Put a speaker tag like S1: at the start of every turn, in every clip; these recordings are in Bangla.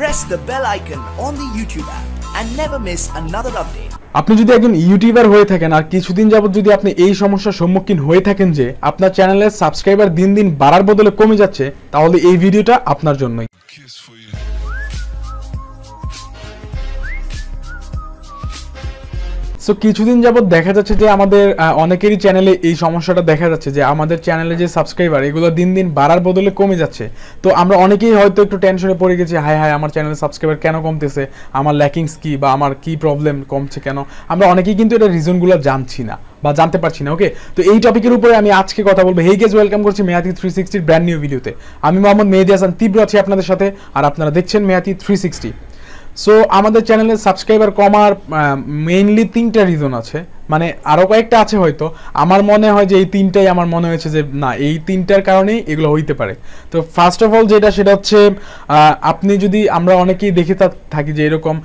S1: press the bell icon on the YouTube app and never miss another update. আপনি যদি একজন ইউটিউবার হয়ে থাকেন আর কিছুদিন যাবত যদি আপনি এই সমস্যার সম্মুখীন হয়ে থাকেন যে আপনার চ্যানেলের সাবস্ক্রাইবার দিন দিন বাড়ার বদলে কমে যাচ্ছে তাহলে এই ভিডিওটা আপনার জন্যই সো কিছুদিন যাবৎ দেখা যাচ্ছে যে আমাদের অনেকেরই চ্যানেলে এই সমস্যাটা দেখা যাচ্ছে যে আমাদের চ্যানেলে যে সাবস্ক্রাইবার এগুলো দিন দিন বাড়ার বদলে কমে যাচ্ছে তো আমরা অনেকেই হয়তো একটু টেনশনে পড়ে গেছি হায় হায় আমার চ্যানেলে সাবস্ক্রাইবার কেন কমতেছে আমার ল্যাকিংস কি বা আমার কি প্রবলেম কমছে কেন আমরা অনেকেই কিন্তু এটা রিজনগুলো জানছি না বা জানতে পারছি না ওকে তো এই টপিকের উপরে আমি আজকে কথা বলবো হেই গেজ ওয়েলকাম করছি মেয়াতি থ্রি সিক্সটির ব্র্যান্ড নিউ ভিডিওতে আমি মোহাম্মদ মেহেদি হাসান তীব্র আছি আপনাদের সাথে আর আপনারা দেখছেন মেয়াতি থ্রি সিক্সটি সো আমাদের চ্যানেলে সাবস্ক্রাইবার কমার মেইনলি তিনটা রিজন আছে মানে আরও কয়েকটা আছে হয়তো আমার মনে হয় যে এই তিনটাই আমার মনে হয়েছে যে না এই তিনটার কারণেই এগুলো হইতে পারে তো ফার্স্ট অফ অল যেটা সেটা হচ্ছে আপনি যদি আমরা অনেকেই দেখে থাকি যে এরকম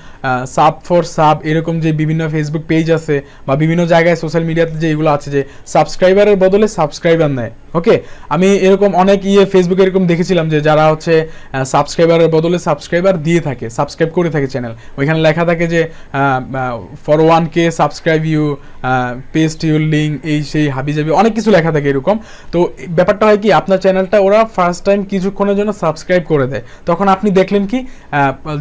S1: সাব ফর সাব এরকম যে বিভিন্ন ফেসবুক পেজ আছে বা বিভিন্ন জায়গায় সোশ্যাল মিডিয়াতে যে এগুলো আছে যে সাবস্ক্রাইবারের বদলে সাবস্ক্রাইবার নেয় ওকে আমি এরকম অনেক ইয়ে ফেসবুকে এরকম দেখেছিলাম যে যারা হচ্ছে সাবস্ক্রাইবারের বদলে সাবস্ক্রাইবার দিয়ে থাকে সাবস্ক্রাইব করে থাকে চ্যানেল ওইখানে লেখা থাকে যে for one K subscribe you paste your link এই সেই জাবি অনেক কিছু লেখা থাকে এরকম তো ব্যাপারটা হয় কি আপনার চ্যানেলটা ওরা ফার্স্ট টাইম কিছুক্ষণের জন্য সাবস্ক্রাইব করে দেয় তখন আপনি দেখলেন কি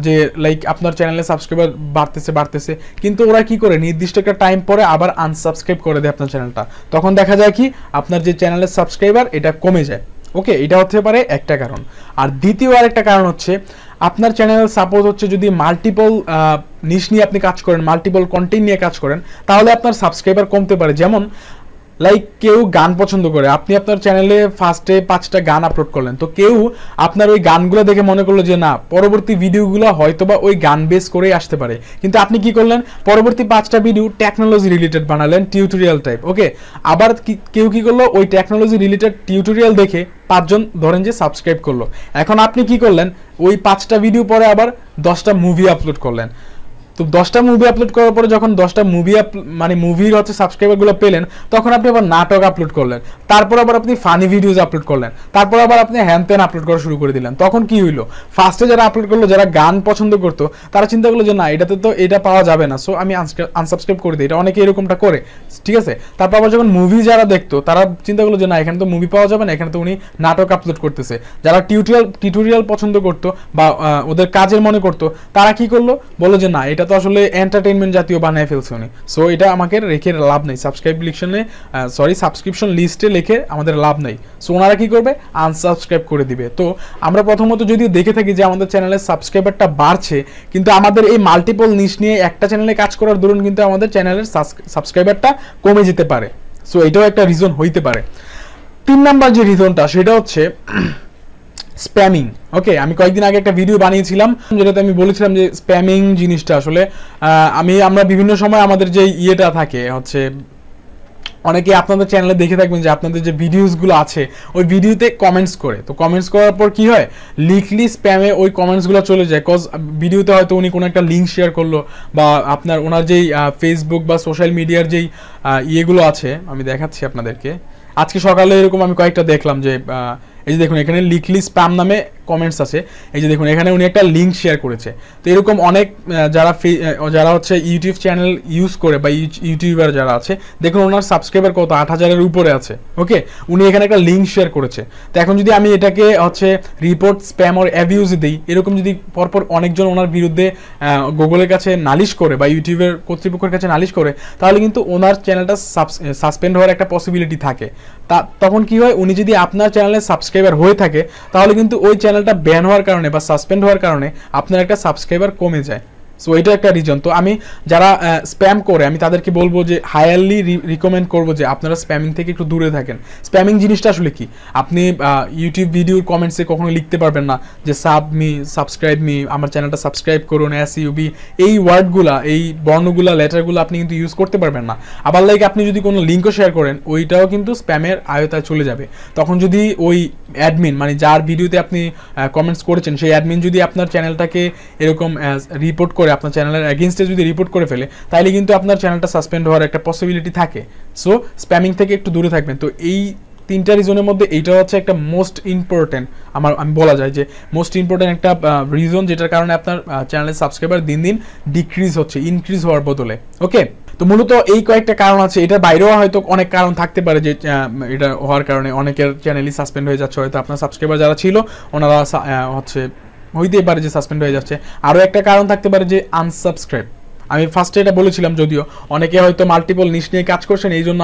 S1: যে লাইক আপনার চ্যানেলে সাবস্ক্রাইবার বাড়তেছে বাড়তেছে কিন্তু ওরা কি করে নির্দিষ্ট একটা টাইম পরে আবার আনসাবস্ক্রাইব করে দেয় আপনার চ্যানেলটা তখন দেখা যায় কি আপনার যে চ্যানেলের সাবস্ক্রাইব সাবস্ক্রাইবার এটা কমে যায় ওকে এটা হতে পারে একটা কারণ আর দ্বিতীয় আরেকটা কারণ হচ্ছে আপনার চ্যানেল সাপোজ হচ্ছে যদি মাল্টিপল নিশ নিয়ে আপনি কাজ করেন মাল্টিপল কন্টেন্ট নিয়ে কাজ করেন তাহলে আপনার সাবস্ক্রাইবার কমতে পারে যেমন লাইক কেউ গান পছন্দ করে আপনি আপনার চ্যানেলে ফার্স্টে পাঁচটা গান আপলোড করলেন তো কেউ আপনার ওই গানগুলো দেখে মনে করলো যে না পরবর্তী ভিডিওগুলো হয়তোবা ওই গান বেস করেই আসতে পারে কিন্তু আপনি কি করলেন পরবর্তী পাঁচটা ভিডিও টেকনোলজি রিলেটেড বানালেন টিউটোরিয়াল টাইপ ওকে আবার কেউ কি করলো ওই টেকনোলজি রিলেটেড টিউটোরিয়াল দেখে পাঁচজন ধরেন যে সাবস্ক্রাইব করলো এখন আপনি কি করলেন ওই পাঁচটা ভিডিও পরে আবার দশটা মুভি আপলোড করলেন তো দশটা মুভি আপলোড করার পরে যখন দশটা মুভি মানে মুভির হচ্ছে সাবস্ক্রাইবারগুলো পেলেন তখন আপনি আবার নাটক আপলোড করলেন তারপর আবার আপনি ফানি ভিডিওজ আপলোড করলেন তারপর আবার আপনি হ্যান ত্যান আপলোড করা শুরু করে দিলেন তখন কি হইলো ফার্স্টে যারা আপলোড করলো যারা গান পছন্দ করতো তারা চিন্তা করলো যে না এটাতে তো এটা পাওয়া যাবে না সো আমি আনসাবস্ক্রাইব করে দিই এটা অনেকে এরকমটা করে ঠিক আছে তারপর আবার যখন মুভি যারা দেখতো তারা চিন্তা করলো যে না এখানে তো মুভি পাওয়া যাবে না এখানে তো উনি নাটক আপলোড করতেছে যারা টিউটোরিয়াল টিউটোরিয়াল পছন্দ করতো বা ওদের কাজের মনে করতো তারা কি করলো বলো যে না এটা এটা তো আসলে এন্টারটেনমেন্ট জাতীয় বানায় ফেলছে উনি সো এটা আমাকে রেখে লাভ নেই সাবস্ক্রাইব লিকশনে সরি সাবস্ক্রিপশন লিস্টে লিখে আমাদের লাভ নেই সো ওনারা কী করবে আনসাবস্ক্রাইব করে দিবে তো আমরা প্রথমত যদি দেখে থাকি যে আমাদের চ্যানেলের সাবস্ক্রাইবারটা বাড়ছে কিন্তু আমাদের এই মাল্টিপল নিস নিয়ে একটা চ্যানেলে কাজ করার দরুন কিন্তু আমাদের চ্যানেলের সাবস্ক্রাইবারটা কমে যেতে পারে সো এটাও একটা রিজন হইতে পারে তিন নাম্বার যে রিজনটা সেটা হচ্ছে স্প্যামিং ওকে আমি কয়েকদিন আগে একটা ভিডিও বানিয়েছিলাম যেটাতে আমি বলেছিলাম যে স্প্যামিং জিনিসটা আসলে আমি আমরা বিভিন্ন সময় আমাদের যে ইয়েটা থাকে হচ্ছে অনেকে আপনাদের চ্যানেলে দেখে থাকবেন যে আপনাদের যে ভিডিওসগুলো আছে ওই ভিডিওতে কমেন্টস করে তো কমেন্টস করার পর কি হয় লিখলি স্প্যামে ওই কমেন্টসগুলো চলে যায় কজ ভিডিওতে হয়তো উনি কোনো একটা লিঙ্ক শেয়ার করলো বা আপনার ওনার যেই ফেসবুক বা সোশ্যাল মিডিয়ার যেই ইয়েগুলো আছে আমি দেখাচ্ছি আপনাদেরকে আজকে সকালে এরকম আমি কয়েকটা দেখলাম যে এই যে দেখুন এখানে লিকলি স্প্যাম নামে কমেন্টস আছে এই যে দেখুন এখানে উনি একটা লিঙ্ক শেয়ার করেছে তো এরকম অনেক যারা যারা হচ্ছে ইউটিউব চ্যানেল ইউজ করে বা ইউটিউবার যারা আছে দেখুন ওনার সাবস্ক্রাইবার কত আট হাজারের উপরে আছে ওকে উনি এখানে একটা লিঙ্ক শেয়ার করেছে তো এখন যদি আমি এটাকে হচ্ছে রিপোর্ট স্প্যাম ওর অ্যাভিউজ দিই এরকম যদি পরপর অনেকজন ওনার বিরুদ্ধে গুগলের কাছে নালিশ করে বা ইউটিউবের কর্তৃপক্ষের কাছে নালিশ করে তাহলে কিন্তু ওনার চ্যানেলটা সাসপেন্ড হওয়ার একটা পসিবিলিটি থাকে তা তখন কি হয় উনি যদি আপনার চ্যানেলে সাবস্ক্রাইবার হয়ে থাকে তাহলে কিন্তু ওই চ্যানেল একটা ব্যান হওয়ার কারণে বা সাসপেন্ড হওয়ার কারণে আপনার একটা সাবস্ক্রাইবার কমে যায় সো এটা একটা রিজন তো আমি যারা স্প্যাম করে আমি তাদেরকে বলবো যে হায়ারলি রিকমেন্ড করবো যে আপনারা স্প্যামিং থেকে একটু দূরে থাকেন স্প্যামিং জিনিসটা আসলে কি আপনি ইউটিউব ভিডিওর কমেন্টসে কখনো লিখতে পারবেন না যে সাব মি সাবস্ক্রাইব মি আমার চ্যানেলটা সাবস্ক্রাইব করুন এস ইউবি এই ওয়ার্ডগুলা এই বর্ণগুলো লেটারগুলো আপনি কিন্তু ইউজ করতে পারবেন না আবার লাইক আপনি যদি কোনো লিঙ্কও শেয়ার করেন ওইটাও কিন্তু স্প্যামের আয়তায় চলে যাবে তখন যদি ওই অ্যাডমিন মানে যার ভিডিওতে আপনি কমেন্টস করেছেন সেই অ্যাডমিন যদি আপনার চ্যানেলটাকে এরকম রিপোর্ট করে করে আপনার চ্যানেলের এগেনস্টে যদি রিপোর্ট করে ফেলে তাহলে কিন্তু আপনার চ্যানেলটা সাসপেন্ড হওয়ার একটা পসিবিলিটি থাকে সো স্প্যামিং থেকে একটু দূরে থাকবেন তো এই তিনটা রিজনের মধ্যে এইটা হচ্ছে একটা মোস্ট ইম্পর্টেন্ট আমার আমি বলা যায় যে মোস্ট ইম্পর্টেন্ট একটা রিজন যেটার কারণে আপনার চ্যানেলের সাবস্ক্রাইবার দিন দিন ডিক্রিজ হচ্ছে ইনক্রিজ হওয়ার বদলে ওকে তো মূলত এই কয়েকটা কারণ আছে এটার বাইরেও হয়তো অনেক কারণ থাকতে পারে যে এটা হওয়ার কারণে অনেকের চ্যানেলই সাসপেন্ড হয়ে যাচ্ছে হয়তো আপনার সাবস্ক্রাইবার যারা ছিল ওনারা হচ্ছে হইতেই পারে যে সাসপেন্ড হয়ে যাচ্ছে আরও একটা কারণ থাকতে পারে যে আনসাবস্ক্রাইব আমি ফার্স্টে এটা বলেছিলাম যদিও অনেকে হয়তো মাল্টিপল নিশ নিয়ে কাজ করছেন এই জন্য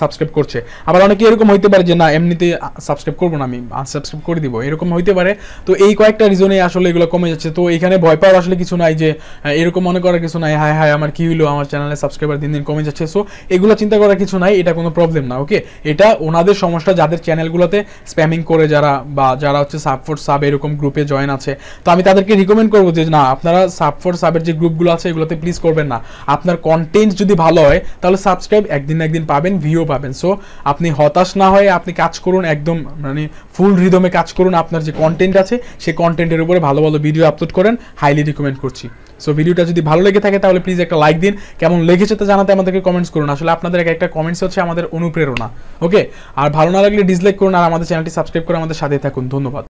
S1: সাবস্ক্রাইব করছে আবার অনেকে এরকম হইতে পারে যে না এমনিতে সাবস্ক্রাইব করবো না আমি আনসাবস্ক্রাইব করে দিব এরকম হইতে পারে তো এই কয়েকটা রিজনে আসলে এগুলো কমে যাচ্ছে তো এখানে ভয় পাওয়ার আসলে কিছু নাই যে এরকম মনে করার কিছু নাই হায় হায় আমার কি হলো আমার চ্যানেলে সাবস্ক্রাইবার দিন দিন কমে যাচ্ছে সো এগুলো চিন্তা করার কিছু নাই এটা কোনো প্রবলেম না ওকে এটা ওনাদের সমস্যা যাদের চ্যানেলগুলোতে স্প্যামিং করে যারা বা যারা হচ্ছে সাব ফোর সাব এরকম গ্রুপে জয়েন আছে তো আমি তাদেরকে রিকমেন্ড করবো যে না আপনারা সাব ফোর সাবের যে গ্রুপগুলো আছে এগুলোতে প্লিজ মিস করবেন না আপনার কন্টেন্ট যদি ভালো হয় তাহলে সাবস্ক্রাইব একদিন একদিন পাবেন ভিউও পাবেন সো আপনি হতাশ না হয়ে আপনি কাজ করুন একদম মানে ফুল রিদমে কাজ করুন আপনার যে কন্টেন্ট আছে সেই কন্টেন্টের উপরে ভালো ভালো ভিডিও আপলোড করেন হাইলি রিকমেন্ড করছি সো ভিডিওটা যদি ভালো লেগে থাকে তাহলে প্লিজ একটা লাইক দিন কেমন লেগেছে তা জানাতে আমাদেরকে কমেন্টস করুন আসলে আপনাদের এক একটা কমেন্টস হচ্ছে আমাদের অনুপ্রেরণা ওকে আর ভালো না লাগলে ডিসলাইক করুন আর আমাদের চ্যানেলটি সাবস্ক্রাইব করে আমাদের সাথে থাকুন ধন্যবাদ